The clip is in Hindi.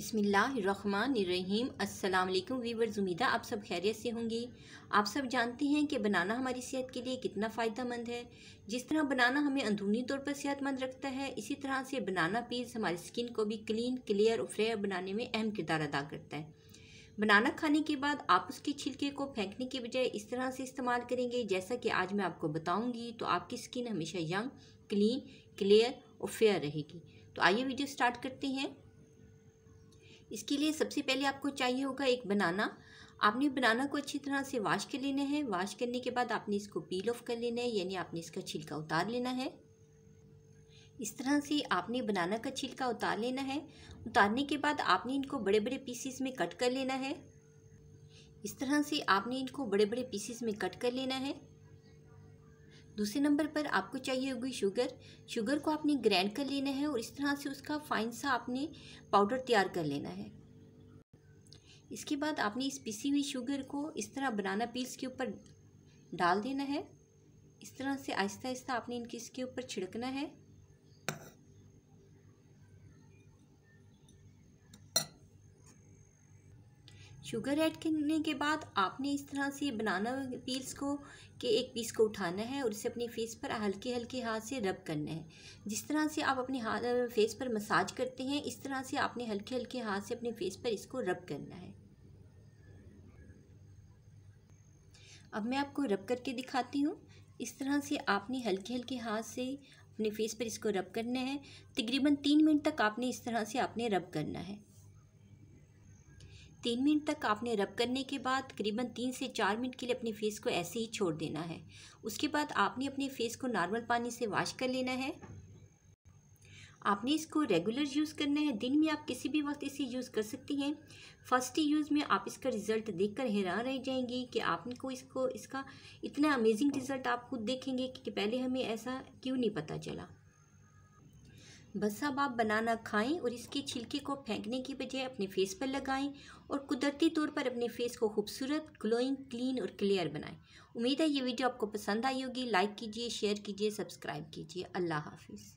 बिसमीम अल्लाम वीवर्स उम्मीदा आप सब खैरियत से होंगी आप सब जानते हैं कि बनाना हमारी सेहत के लिए कितना फ़ायदा है जिस तरह बनाना हमें अंदरूनी तौर पर सेहतमंद रखता है इसी तरह से बनाना पीस हमारी स्किन को भी क्लीन क्लियर और फ्रेयर बनाने में अहम किरदार अदा करता है बनाना खाने के बाद आप उसके छिलके को फेंकने के बजाय इस तरह से इस्तेमाल करेंगे जैसा कि आज मैं आपको बताऊंगी तो आपकी स्किन हमेशा यंग क्लीन क्लियर और फेयर रहेगी तो आइए वीडियो स्टार्ट करते हैं इसके लिए सबसे पहले आपको चाहिए होगा एक बनाना आपने बनाना को अच्छी तरह से वाश कर लेना है वाश करने के बाद आपने इसको पील ऑफ कर लेना है यानी आपने इसका छिलका उतार लेना है इस तरह से आपने बनाना का छिलका उतार लेना है उतारने के बाद आपने इनको बड़े बड़े पीसीस में कट कर लेना है इस तरह से आपने इनको बड़े बड़े पीसीस में कट कर लेना है दूसरे नंबर पर आपको चाहिए होगी शुगर शुगर को आपने ग्रैंड कर लेना है और इस तरह से उसका फाइन सा आपने पाउडर तैयार कर लेना है इसके बाद आपने इस पीसी हुई शुगर को इस तरह बनाना पील्स के ऊपर डाल देना है इस तरह से आहिस्ता आहिस्ता आपने इनके इसके ऊपर छिड़कना है शुगर ऐड करने के बाद आपने इस तरह से बनाना पील्स को के एक पीस को उठाना है और इसे अपने फेस पर हल्के हल्के हाथ से रब करना है जिस तरह से आप अपने हाथ फेस पर मसाज करते हैं इस तरह से आपने हल्के हल्के हाथ से अपने फेस पर इसको रब करना है अब मैं आपको रब करके दिखाती हूँ इस तरह से आपने हल्के हल्के हाथ से अपने फेस पर इसको रब करना है तकरीबन तीन मिनट तक आपने इस तरह से आपने रब करना है तीन मिनट तक आपने रब करने के बाद करीबन तीन से चार मिनट के लिए अपने फेस को ऐसे ही छोड़ देना है उसके बाद आपने अपने फेस को नॉर्मल पानी से वॉश कर लेना है आपने इसको रेगुलर यूज़ करना है दिन में आप किसी भी वक्त इसे यूज़ कर सकती हैं फर्स्ट यूज़ में आप इसका रिज़ल्ट देखकर हैरान रह जाएंगी कि आपको इसको इसका इतना अमेजिंग रिज़ल्ट आप खुद देखेंगे कि पहले हमें ऐसा क्यों नहीं पता चला बस अब आप बनाना खाएं और इसके छिलके को फेंकने की बजाय अपने फेस पर लगाएं और कुदरती तौर पर अपने फेस को खूबसूरत ग्लोइंग क्लीन और क्लियर बनाएं उम्मीद है ये वीडियो आपको पसंद आई होगी लाइक कीजिए शेयर कीजिए सब्सक्राइब कीजिए अल्लाह हाफिज़